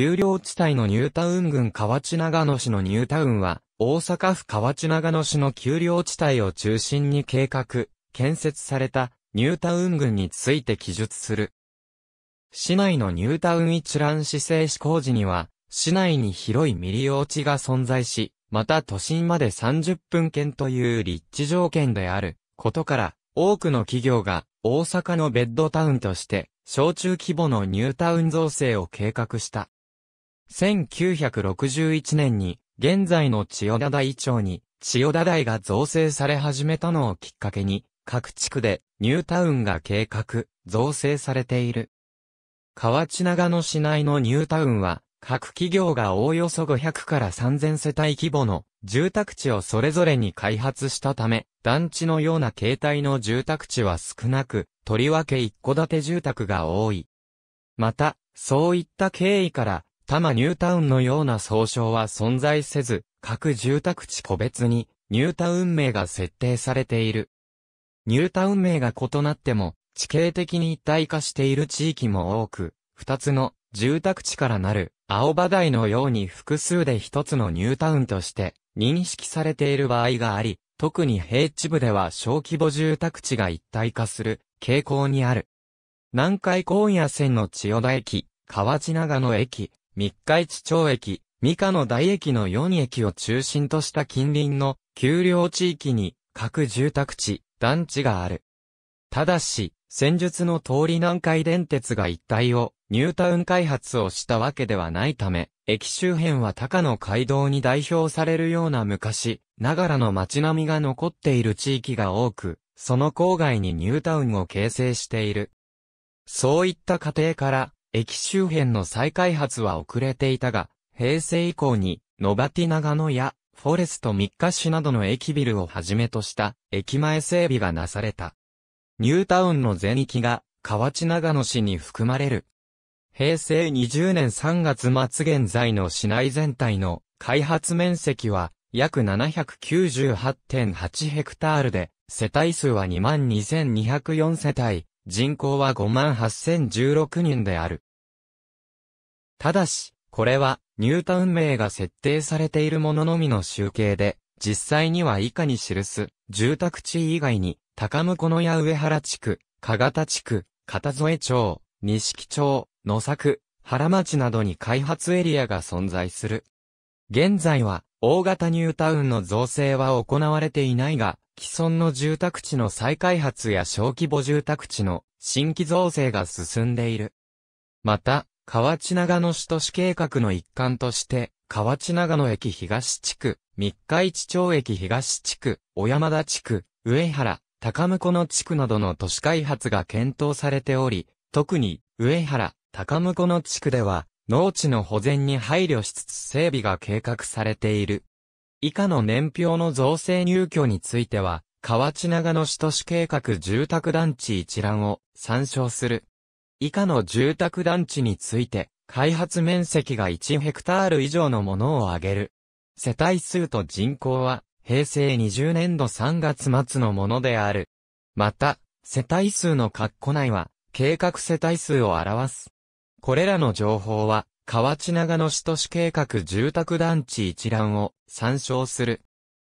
丘陵地帯のニュータウン郡河内長野市のニュータウンは、大阪府河内長野市の丘陵地帯を中心に計画、建設されたニュータウン郡について記述する。市内のニュータウン一覧市制施工時には、市内に広い未利用地が存在し、また都心まで30分圏という立地条件であることから、多くの企業が大阪のベッドタウンとして、小中規模のニュータウン造成を計画した。1961年に、現在の千代田台町に、千代田台が造成され始めたのをきっかけに、各地区でニュータウンが計画、造成されている。河内長野市内のニュータウンは、各企業がおおよそ500から3000世帯規模の住宅地をそれぞれに開発したため、団地のような形態の住宅地は少なく、とりわけ一戸建て住宅が多い。また、そういった経緯から、多摩ニュータウンのような総称は存在せず、各住宅地個別にニュータウン名が設定されている。ニュータウン名が異なっても、地形的に一体化している地域も多く、二つの住宅地からなる青葉台のように複数で一つのニュータウンとして認識されている場合があり、特に平地部では小規模住宅地が一体化する傾向にある。南海高野線の千代田駅、河内長野駅、三日市町駅、三日の大駅の4駅を中心とした近隣の丘陵地域に各住宅地、団地がある。ただし、戦術の通り南海電鉄が一帯をニュータウン開発をしたわけではないため、駅周辺は高野街道に代表されるような昔、ながらの街並みが残っている地域が多く、その郊外にニュータウンを形成している。そういった過程から、駅周辺の再開発は遅れていたが、平成以降に、ノバティ長野や、フォレスト三日市などの駅ビルをはじめとした駅前整備がなされた。ニュータウンの全域が河内長野市に含まれる。平成20年3月末現在の市内全体の開発面積は約798.8ヘクタールで、世帯数は22,204世帯、人口は58,016人である。ただし、これは、ニュータウン名が設定されているもののみの集計で、実際には以下に記す、住宅地以外に、高向野や上原地区、加賀田地区、片添町、西木町、野作、原町などに開発エリアが存在する。現在は、大型ニュータウンの造成は行われていないが、既存の住宅地の再開発や小規模住宅地の新規造成が進んでいる。また、河内長野市都市計画の一環として、河内長野駅東地区、三日市町駅東地区、小山田地区、上原、高向の地区などの都市開発が検討されており、特に、上原、高向の地区では、農地の保全に配慮しつつ整備が計画されている。以下の年表の造成入居については、河内長野市都市計画住宅団地一覧を参照する。以下の住宅団地について、開発面積が1ヘクタール以上のものを挙げる。世帯数と人口は、平成20年度3月末のものである。また、世帯数の括弧内は、計画世帯数を表す。これらの情報は、河内長野市都市計画住宅団地一覧を参照する。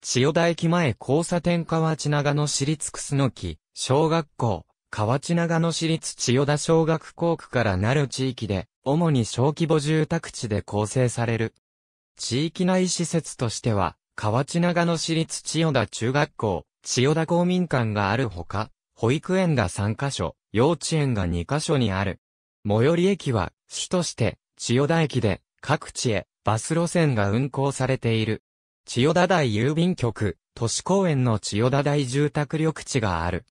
千代田駅前交差点河内長野市立楠木、小学校、河内長野市立千代田小学校区からなる地域で、主に小規模住宅地で構成される。地域内施設としては、河内長野市立千代田中学校、千代田公民館があるほか、保育園が3カ所、幼稚園が2カ所にある。最寄り駅は、主として、千代田駅で、各地へ、バス路線が運行されている。千代田台郵便局、都市公園の千代田台住宅緑地がある。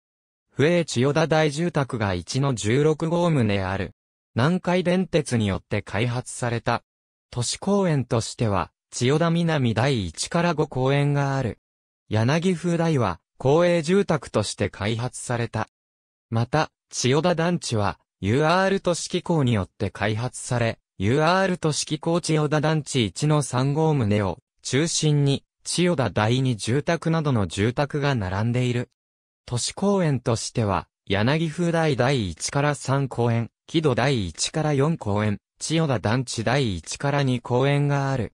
府営千代田大住宅が1の16号棟ある。南海電鉄によって開発された。都市公園としては、千代田南第1から5公園がある。柳風台は、公営住宅として開発された。また、千代田団地は、UR 都市機構によって開発され、UR 都市機構千代田団地1の3号棟を中心に、千代田第2住宅などの住宅が並んでいる。都市公園としては、柳風台第1から3公園、木戸第1から4公園、千代田団地第1から2公園がある。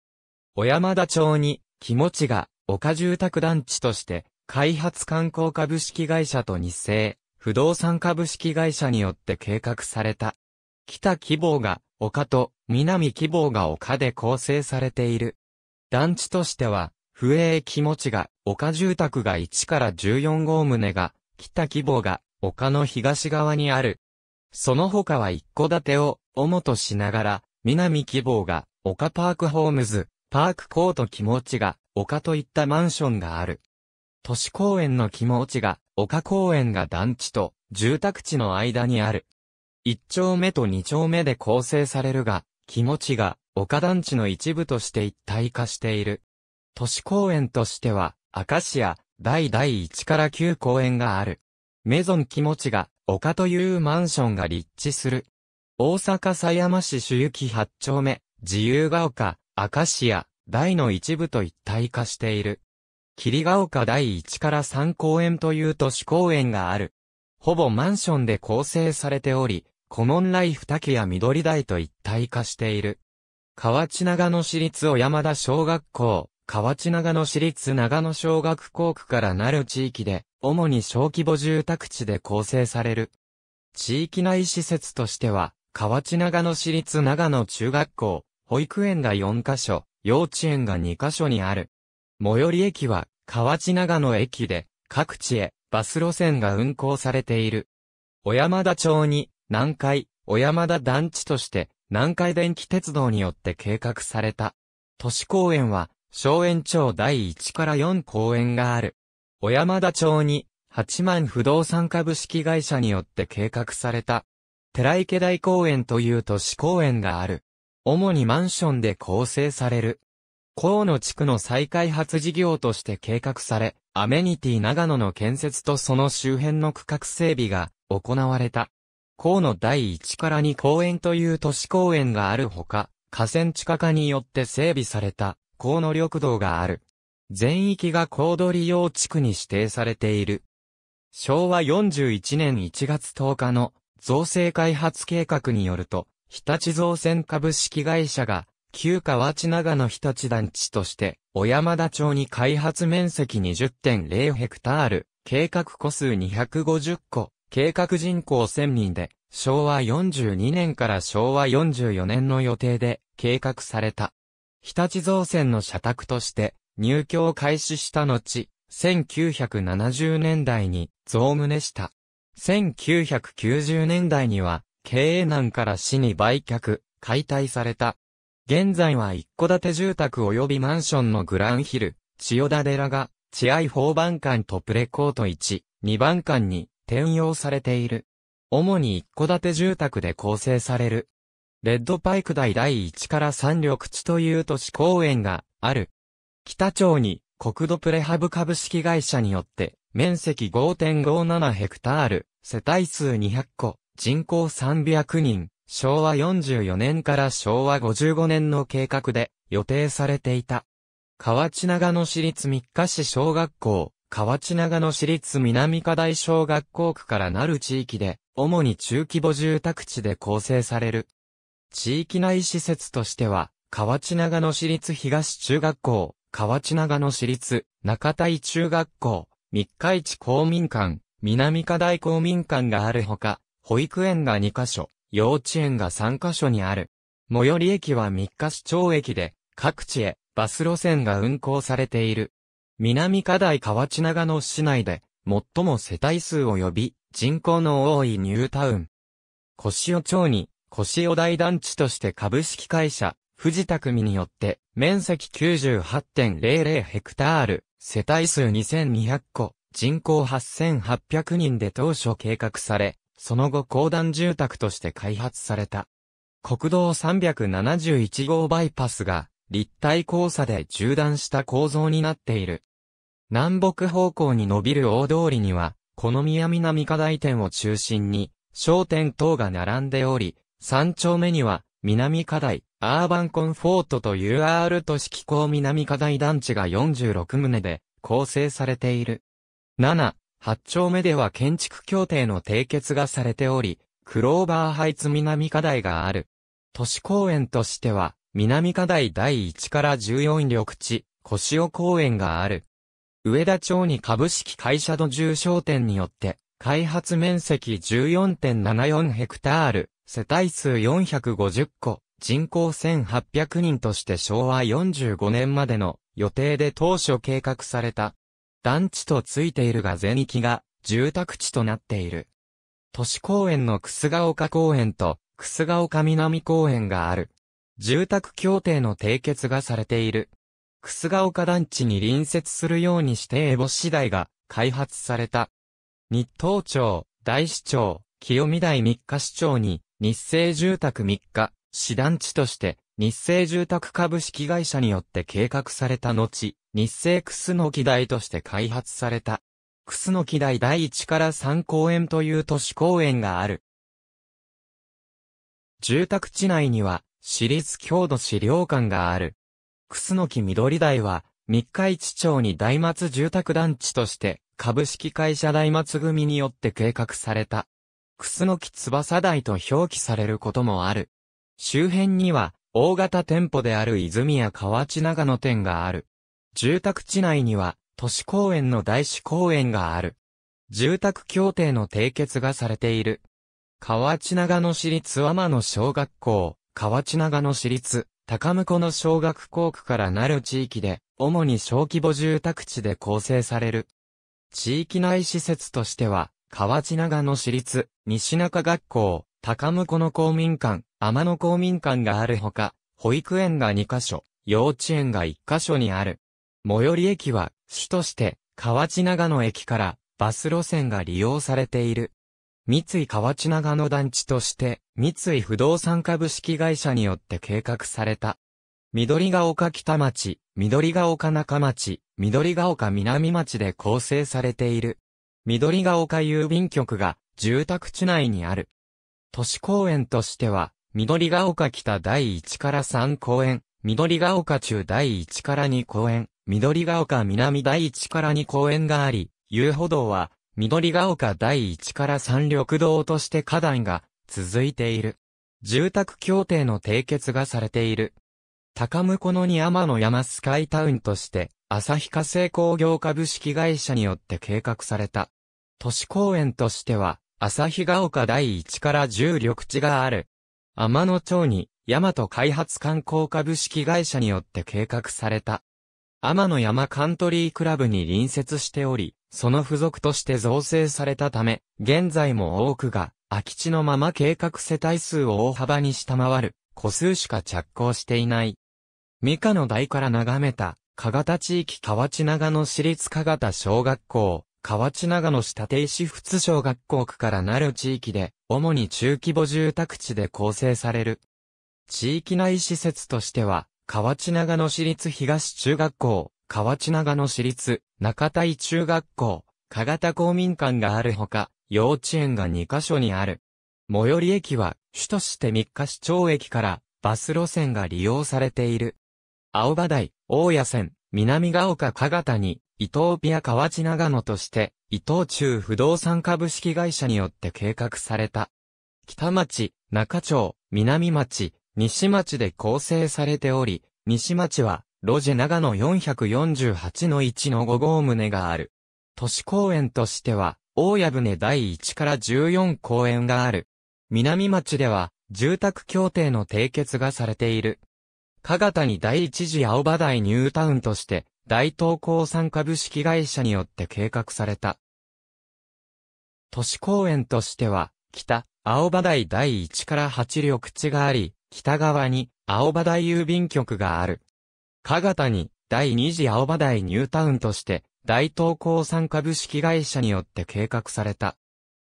小山田町に、気持ちが、岡住宅団地として、開発観光株式会社と日清、不動産株式会社によって計画された。北希望が丘と南希望が丘で構成されている。団地としては、不営気持ちが、丘住宅が1から14号棟が、北希望が、丘の東側にある。その他は一戸建てを、主としながら、南希望が、丘パークホームズ、パークコート気持ちが、丘といったマンションがある。都市公園の気持ちが、丘公園が団地と、住宅地の間にある。一丁目と二丁目で構成されるが、気持ちが、丘団地の一部として一体化している。都市公園としては、カシア、第第1から9公園がある。メゾン気持ちが、丘というマンションが立地する。大阪狭山市主行八丁目、自由が丘、カシア、大の一部と一体化している。霧が丘第1から3公園という都市公園がある。ほぼマンションで構成されており、コモンライフ竹や緑台と一体化している。河内長野市立小山田小学校、河内長野市立長野小学校区からなる地域で、主に小規模住宅地で構成される。地域内施設としては、河内長野市立長野中学校、保育園が4カ所、幼稚園が2カ所にある。最寄り駅は、河内長野駅で、各地へ、バス路線が運行されている。小山田町に、南海、小山田団地として、南海電気鉄道によって計画された。都市公園は、小園町第1から4公園がある。小山田町に、八万不動産株式会社によって計画された、寺池大公園という都市公園がある。主にマンションで構成される。河野地区の再開発事業として計画され、アメニティ長野の建設とその周辺の区画整備が行われた。河野第1から2公園という都市公園があるほか、河川地下化によって整備された河野緑道がある。全域が小利用地区に指定されている。昭和41年1月10日の造成開発計画によると、日立造船株式会社が、旧河内長野日立団地として、小山田町に開発面積20.0ヘクタール、計画個数250個、計画人口1000人で、昭和42年から昭和44年の予定で計画された。日立造船の社宅として入居を開始した後、1970年代に増棟した。1990年代には経営難から市に売却、解体された。現在は一戸建て住宅及びマンションのグランヒル、千代田寺が、地合法番館とプレコート1、2番館に転用されている。主に一戸建て住宅で構成されるレッドパイク大第1から3緑地という都市公園がある。北町に国土プレハブ株式会社によって面積5.57ヘクタール、世帯数200個、人口300人、昭和44年から昭和55年の計画で予定されていた。河内長野市立三日市小学校、河内長野市立南課大小学校区からなる地域で、主に中規模住宅地で構成される地域内施設としては、河内長野市立東中学校、河内長野市立中田井中学校、三日市公民館、南課大公民館があるほか、保育園が2カ所、幼稚園が3カ所にある。最寄り駅は三日市町駅で、各地へバス路線が運行されている。南課大河内長野市内で、最も世帯数を呼び、人口の多いニュータウン。小塩町に腰尾大団地として株式会社、藤田組によって、面積98.00ヘクタール、世帯数2200戸、人口8800人で当初計画され、その後公団住宅として開発された。国道371号バイパスが、立体交差で縦断した構造になっている。南北方向に伸びる大通りには、この宮南課題店を中心に、商店等が並んでおり、三丁目には、南課題、アーバンコンフォートと UR 都市機構南課題団地が46棟で構成されている。7、8丁目では建築協定の締結がされており、クローバーハイツ南課題がある。都市公園としては、南課題第1から14緑地、小尾公園がある。上田町に株式会社土重商店によって、開発面積14.74ヘクタール、世帯数450個、人口1800人として昭和45年までの予定で当初計画された。団地とついているが全域が住宅地となっている。都市公園の楠ヶ丘公園と楠ヶ丘南公園がある。住宅協定の締結がされている。楠ヶ丘団地に隣接するようにしてエボ市台が開発された。日東町、大市町、清見台三日市町に日清住宅3日、師団地として、日清住宅株式会社によって計画された後、日清クスノキ台として開発された。クスノキ台第1から3公園という都市公園がある。住宅地内には、私立郷土資料館がある。クスノキ緑台は、三日市町に大松住宅団地として、株式会社大松組によって計画された。楠木翼台と表記されることもある。周辺には、大型店舗である泉や河内長野店がある。住宅地内には、都市公園の大市公園がある。住宅協定の締結がされている。河内長野市立天野小学校、河内長野市立高向の小学校区からなる地域で、主に小規模住宅地で構成される。地域内施設としては、河内長野市立、西中学校、高向の公民館、天野公民館があるほか、保育園が2カ所、幼稚園が1カ所にある。最寄り駅は、市として、河内長野駅から、バス路線が利用されている。三井河内長野団地として、三井不動産株式会社によって計画された。緑が丘北町、緑が丘中町、緑が丘南町で構成されている。緑が丘郵便局が住宅地内にある。都市公園としては、緑が丘北第1から3公園、緑が丘中第1から2公園、緑が丘南第1から2公園があり、遊歩道は、緑が丘第1から3緑道として花壇が続いている。住宅協定の締結がされている。高向このに天の山スカイタウンとして、旭化成工業株式会社によって計画された。都市公園としては、旭ヶ丘第一から10緑地がある。天野町に、大和開発観光株式会社によって計画された。天野山カントリークラブに隣接しており、その付属として造成されたため、現在も多くが、空き地のまま計画世帯数を大幅に下回る、個数しか着工していない。三日の台から眺めた、加賀田地域河内長野市立加賀田小学校、河内長野市立石仏小学校区からなる地域で、主に中規模住宅地で構成される。地域内施設としては、河内長野市立東中学校、河内長野市立中田井中学校、加賀田公民館があるほか、幼稚園が2カ所にある。最寄り駅は、主として三日市町駅から、バス路線が利用されている。青葉台、大谷線、南ヶ丘加賀谷、伊東ピア河内長野として、伊東中不動産株式会社によって計画された。北町、中町、南町、西町で構成されており、西町は、ロジェ長野448の1の5号棟がある。都市公園としては、大谷船第1から14公園がある。南町では、住宅協定の締結がされている。加賀谷第一次青葉台ニュータウンとして、大東高産株式会社によって計画された。都市公園としては、北、青葉台第一から八緑地があり、北側に青葉台郵便局がある。加賀谷第二次青葉台ニュータウンとして、大東高産株式会社によって計画された。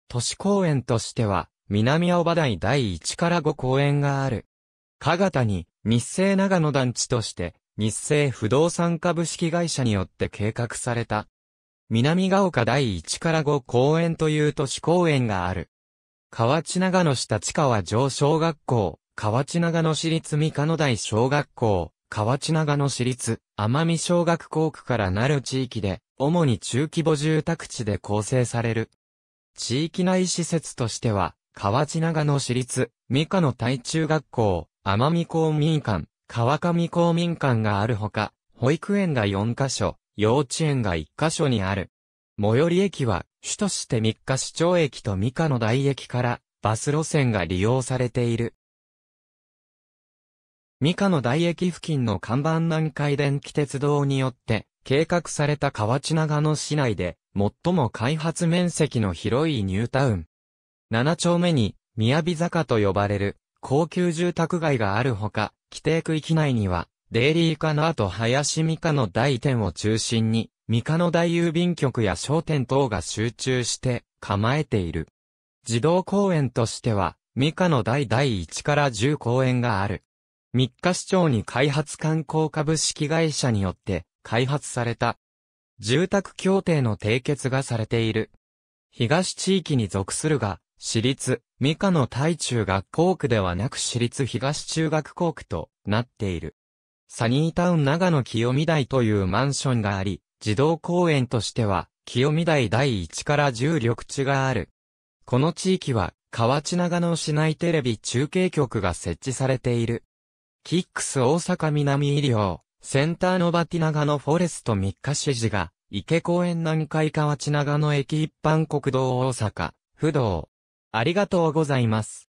都市公園としては、南青葉台第1から5公園がある。加賀谷日清長野団地として、日清不動産株式会社によって計画された。南ヶ丘第1から5公園という都市公園がある。河内長野市立川上小学校、河内長野市立三野台小学校、河内長野市立奄美小学校区からなる地域で、主に中規模住宅地で構成される。地域内施設としては、河内長野市立三野台中学校、奄美公民館、川上公民館があるほか、保育園が4カ所、幼稚園が1カ所にある。最寄り駅は、主として三日市町駅と三日の台駅から、バス路線が利用されている。三日の台駅付近の看板南海電気鉄道によって、計画された河内長野市内で、最も開発面積の広いニュータウン。7丁目に、宮城坂と呼ばれる、高級住宅街があるほか、規定区域内には、デイリーカナーと林美香の大店を中心に、美香の大郵便局や商店等が集中して構えている。児童公園としては、美香の大第1から10公園がある。三日市町に開発観光株式会社によって開発された。住宅協定の締結がされている。東地域に属するが、私立、三河の大中学校区ではなく私立東中学校区となっている。サニータウン長野清見台というマンションがあり、児童公園としては、清見台第1から10緑地がある。この地域は、河内長野市内テレビ中継局が設置されている。キックス大阪南医療、センターのバティ長野フォレスト3日市寺が、池公園南海河内長野駅一般国道大阪、不動、ありがとうございます。